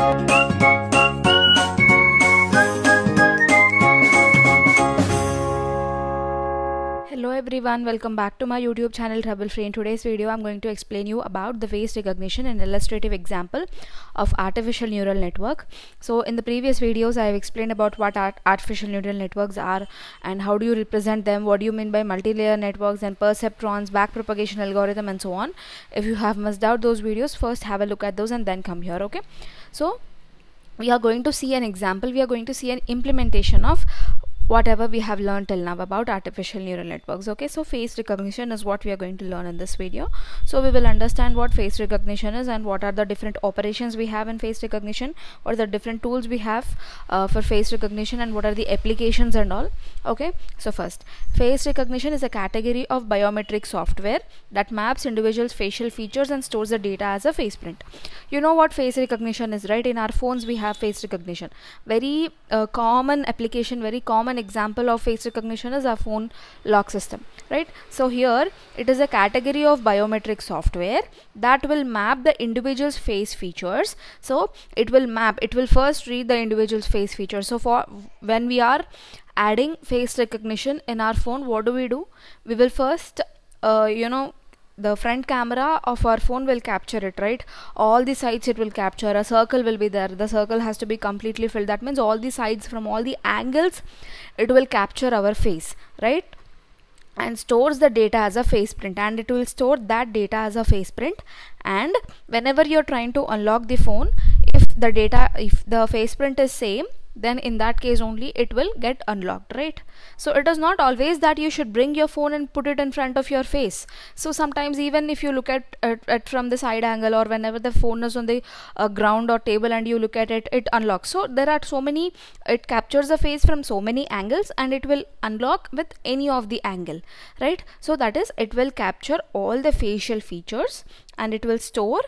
Música everyone welcome back to my youtube channel trouble free in today's video i'm going to explain you about the face recognition and illustrative example of artificial neural network so in the previous videos i've explained about what art artificial neural networks are and how do you represent them what do you mean by multilayer networks and perceptrons backpropagation algorithm and so on if you have missed out those videos first have a look at those and then come here okay so we are going to see an example we are going to see an implementation of whatever we have learned till now about artificial neural networks okay so face recognition is what we are going to learn in this video so we will understand what face recognition is and what are the different operations we have in face recognition or the different tools we have uh, for face recognition and what are the applications and all okay so first face recognition is a category of biometric software that maps individuals facial features and stores the data as a face print you know what face recognition is right in our phones we have face recognition very uh, common application very common example of face recognition is our phone lock system right so here it is a category of biometric software that will map the individual's face features so it will map it will first read the individual's face features so for when we are adding face recognition in our phone what do we do we will first uh, you know the front camera of our phone will capture it right all the sides it will capture a circle will be there the circle has to be completely filled that means all the sides from all the angles it will capture our face right and stores the data as a face print and it will store that data as a face print and whenever you're trying to unlock the phone if the data if the face print is same then in that case only it will get unlocked right so it is not always that you should bring your phone and put it in front of your face so sometimes even if you look at it from the side angle or whenever the phone is on the uh, ground or table and you look at it it unlocks so there are so many it captures the face from so many angles and it will unlock with any of the angle right so that is it will capture all the facial features and it will store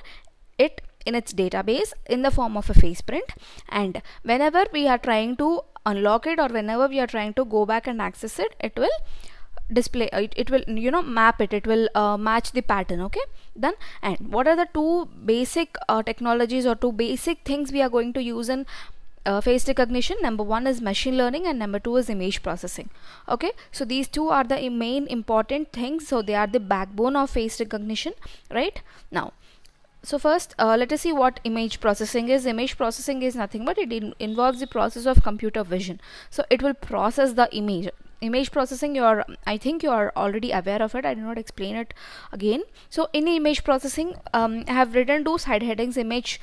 it in its database in the form of a face print and whenever we are trying to unlock it or whenever we are trying to go back and access it it will display uh, it, it will you know map it it will uh, match the pattern okay then and what are the two basic uh, technologies or two basic things we are going to use in uh, face recognition number one is machine learning and number two is image processing okay so these two are the main important things so they are the backbone of face recognition right now so first uh, let us see what image processing is image processing is nothing but it in involves the process of computer vision so it will process the image image processing you are i think you are already aware of it i do not explain it again so in image processing um, i have written two side headings image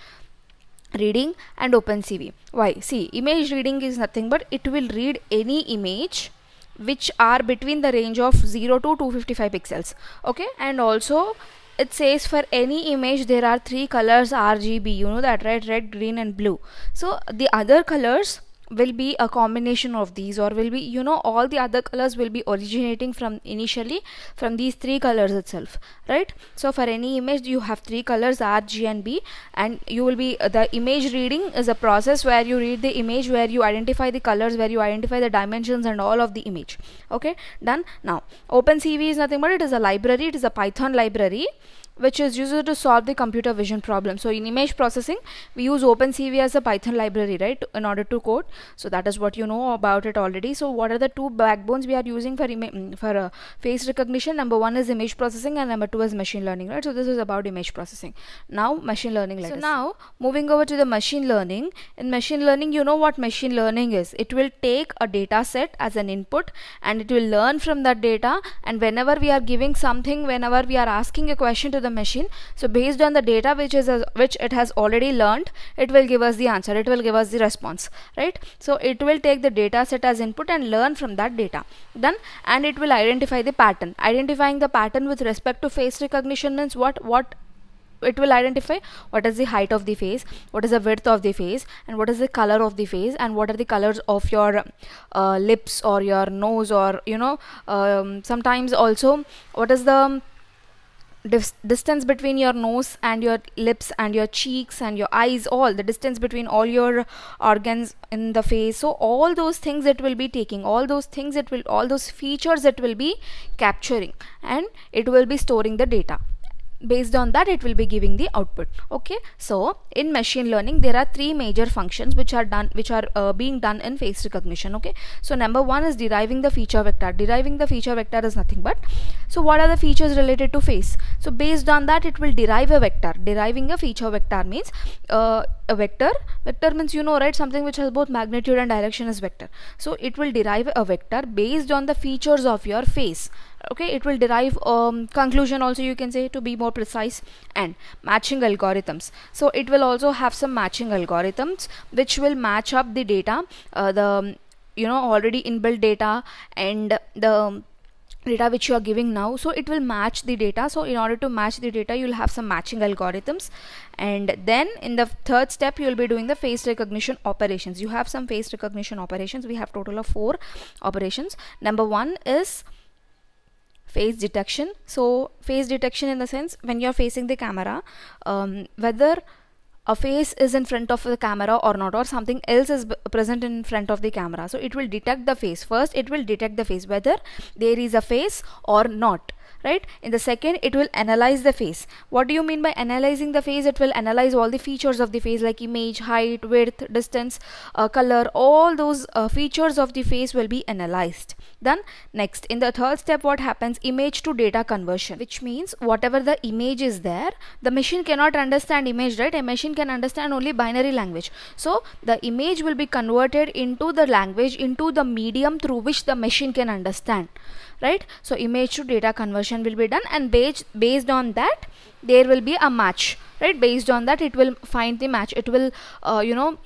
reading and opencv why see image reading is nothing but it will read any image which are between the range of 0 to 255 pixels okay and also it says for any image there are three colors RGB you know that right red green and blue so the other colors will be a combination of these or will be you know all the other colors will be originating from initially from these three colors itself right so for any image you have three colors r g and b and you will be the image reading is a process where you read the image where you identify the colors where you identify the dimensions and all of the image okay done now opencv is nothing but it is a library it is a python library which is used to solve the computer vision problem. So in image processing, we use OpenCV as a Python library, right, in order to code. So that is what you know about it already. So what are the two backbones we are using for mm, for uh, face recognition? Number one is image processing, and number two is machine learning, right? So this is about image processing. Now machine learning. Let so now moving over to the machine learning. In machine learning, you know what machine learning is. It will take a data set as an input, and it will learn from that data. And whenever we are giving something, whenever we are asking a question to the the machine so based on the data which is a, which it has already learned it will give us the answer it will give us the response right so it will take the data set as input and learn from that data then and it will identify the pattern identifying the pattern with respect to face recognition means what what it will identify what is the height of the face what is the width of the face and what is the color of the face and what are the colors of your uh, lips or your nose or you know um, sometimes also what is the dis distance between your nose and your lips and your cheeks and your eyes all the distance between all your organs in the face so all those things it will be taking all those things it will all those features it will be capturing and it will be storing the data based on that it will be giving the output okay so in machine learning there are three major functions which are done which are uh, being done in face recognition okay so number one is deriving the feature vector deriving the feature vector is nothing but so what are the features related to face? So based on that it will derive a vector. Deriving a feature vector means uh, a vector. Vector means you know right something which has both magnitude and direction is vector. So it will derive a vector based on the features of your face okay it will derive um, conclusion also you can say to be more precise and matching algorithms so it will also have some matching algorithms which will match up the data uh, the you know already inbuilt data and the data which you are giving now so it will match the data so in order to match the data you'll have some matching algorithms and then in the third step you'll be doing the face recognition operations you have some face recognition operations we have total of four operations number one is face detection so face detection in the sense when you're facing the camera um, whether a face is in front of the camera or not or something else is present in front of the camera so it will detect the face first it will detect the face whether there is a face or not right in the second it will analyze the face what do you mean by analyzing the face it will analyze all the features of the face like image height width distance uh, color all those uh, features of the face will be analyzed then next in the third step what happens image to data conversion which means whatever the image is there the machine cannot understand image right a machine can understand only binary language so the image will be converted into the language into the medium through which the machine can understand right so image to data conversion will be done and based based on that there will be a match right based on that it will find the match it will uh, you know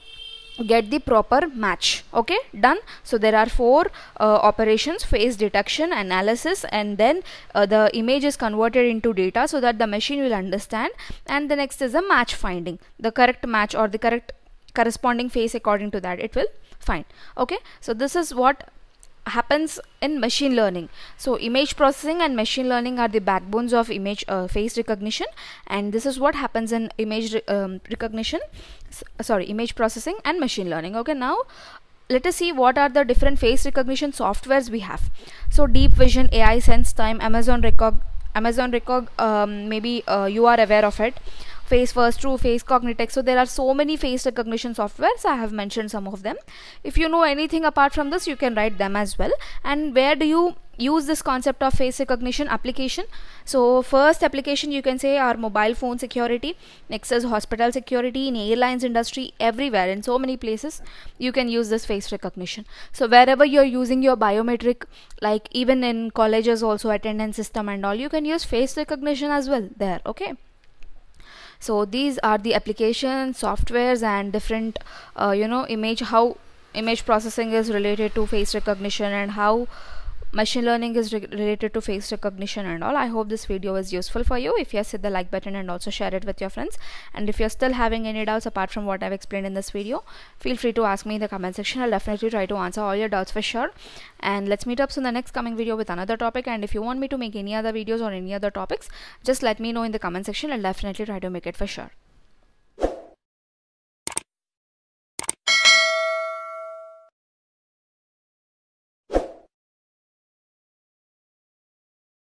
get the proper match okay done so there are four uh, operations phase detection analysis and then uh, the image is converted into data so that the machine will understand and the next is a match finding the correct match or the correct corresponding phase according to that it will find okay so this is what happens in machine learning so image processing and machine learning are the backbones of image uh, face recognition and this is what happens in image re um, recognition sorry image processing and machine learning okay now let us see what are the different face recognition softwares we have so deep vision ai sense time amazon recog amazon recog um, maybe uh, you are aware of it face first, true face, Cognitex. So there are so many face recognition softwares. I have mentioned some of them. If you know anything apart from this, you can write them as well. And where do you use this concept of face recognition application so first application you can say are mobile phone security next is hospital security in airlines industry everywhere in so many places you can use this face recognition so wherever you're using your biometric like even in colleges also attendance system and all you can use face recognition as well there okay so these are the applications softwares and different uh, you know image how image processing is related to face recognition and how machine learning is re related to face recognition and all i hope this video is useful for you if yes hit the like button and also share it with your friends and if you're still having any doubts apart from what i've explained in this video feel free to ask me in the comment section i'll definitely try to answer all your doubts for sure and let's meet up soon in the next coming video with another topic and if you want me to make any other videos or any other topics just let me know in the comment section i'll definitely try to make it for sure